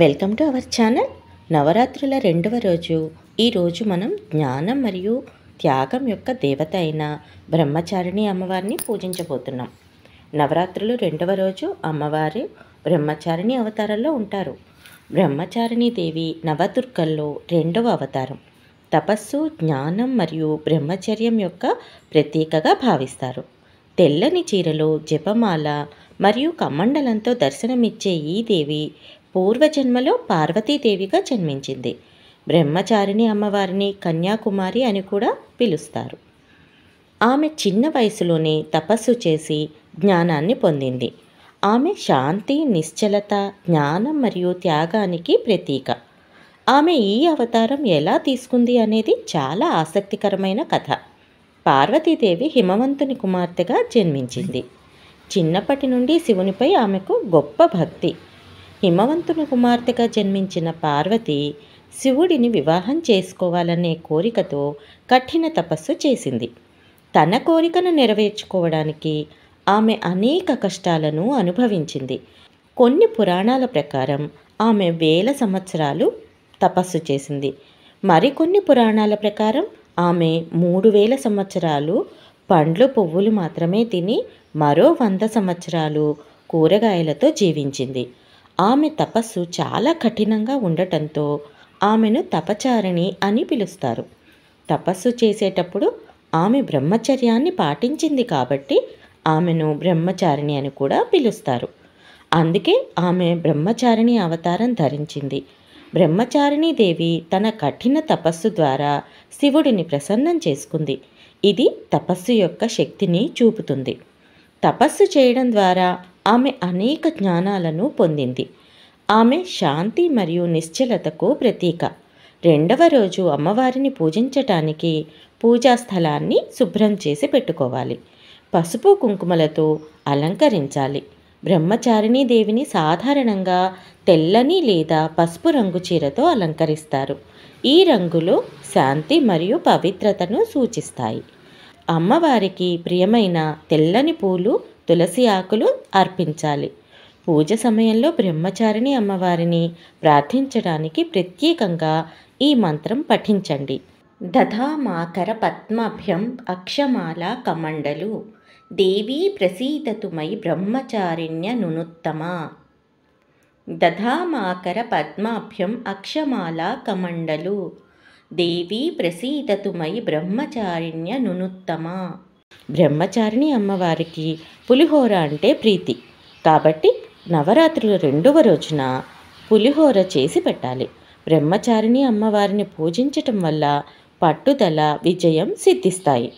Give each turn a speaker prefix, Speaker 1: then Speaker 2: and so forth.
Speaker 1: welcome to our channel నవరాత్రుల రెండవ రోజు ఈరోజు మనం జ్ఞానం మరియు త్యాగం యొక్క దేవత అయిన బ్రహ్మచారిణి అమ్మవారిని పూజించబోతున్నాం నవరాత్రులు రెండవ రోజు అమ్మవారు బ్రహ్మచారిణి అవతారంలో ఉంటారు బ్రహ్మచారిణి దేవి నవదుర్గల్లో రెండవ అవతారం తపస్సు జ్ఞానం మరియు బ్రహ్మచర్యం యొక్క ప్రత్యేకగా భావిస్తారు తెల్లని చీరలో జపమాల మరియు కమండలంతో దర్శనమిచ్చే ఈ దేవి పూర్వజన్మలో పార్వతీదేవిగా జన్మించింది బ్రహ్మచారిణి అమ్మవారిని కన్యాకుమారి అని కూడా పిలుస్తారు ఆమె చిన్న వయసులోనే తపస్సు చేసి జ్ఞానాన్ని పొందింది ఆమె శాంతి నిశ్చలత జ్ఞానం మరియు త్యాగానికి ప్రతీక ఆమె ఈ అవతారం ఎలా తీసుకుంది అనేది చాలా ఆసక్తికరమైన కథ పార్వతీదేవి హిమవంతుని కుమార్తెగా జన్మించింది చిన్నప్పటి నుండి శివునిపై ఆమెకు గొప్ప భక్తి హిమవంతుని కుమార్తెగా జన్మించిన పార్వతి శివుడిని వివాహం చేసుకోవాలనే కోరికతో కఠిన తపస్సు చేసింది తన కోరికను నెరవేర్చుకోవడానికి ఆమె అనేక కష్టాలను అనుభవించింది కొన్ని పురాణాల ప్రకారం ఆమె వేల సంవత్సరాలు తపస్సు చేసింది మరికొన్ని పురాణాల ప్రకారం ఆమె మూడు వేల సంవత్సరాలు పండ్లు పువ్వులు మాత్రమే తిని మరో వంద సంవత్సరాలు కూరగాయలతో జీవించింది ఆమె తపస్సు చాలా కఠినంగా ఉండటంతో ఆమెను తపచారిణి అని పిలుస్తారు తపస్సు చేసేటప్పుడు ఆమె బ్రహ్మచర్యాన్ని పాటించింది కాబట్టి ఆమెను బ్రహ్మచారిణి అని కూడా పిలుస్తారు అందుకే ఆమె బ్రహ్మచారిణి అవతారం ధరించింది బ్రహ్మచారిణి దేవి తన కఠిన తపస్సు ద్వారా శివుడిని ప్రసన్నం చేసుకుంది ఇది తపస్సు యొక్క శక్తిని చూపుతుంది తపస్సు చేయడం ద్వారా ఆమె అనేక జ్ఞానాలను పొందింది ఆమె శాంతి మరియు నిశ్చలతకు ప్రతీక రెండవ రోజు అమ్మవారిని పూజించటానికి పూజా స్థలాన్ని శుభ్రం చేసి పెట్టుకోవాలి పసుపు కుంకుమలతో అలంకరించాలి బ్రహ్మచారిణి దేవిని సాధారణంగా తెల్లని లేదా పసుపు రంగు చీరతో అలంకరిస్తారు ఈ రంగులు శాంతి మరియు పవిత్రతను సూచిస్తాయి అమ్మవారికి ప్రియమైన తెల్లని పూలు తులసి ఆకులు అర్పించాలి పూజ సమయంలో బ్రహ్మచారిణి అమ్మవారిని ప్రార్థించడానికి ప్రత్యేకంగా ఈ మంత్రం పఠించండి దధామాకర పద్మభ్యం అక్షమాల కమండలు దేవీ ప్రసీదతుమై బ్రహ్మచారిణ్య నునుత్తమ దధామాకర పద్మాభ్యం అక్షమాల కమండలు దేవీ ప్రసీదతుమై బ్రహ్మచారిణ్య నునుత్తమ బ్రహ్మచారిణి అమ్మవారికి పులిహోర అంటే ప్రీతి కాబట్టి నవరాత్రుల రెండవ రోజున పులిహోర చేసి పెట్టాలి బ్రహ్మచారిణి అమ్మవారిని పూజించటం వల్ల పట్టుదల విజయం సిద్ధిస్తాయి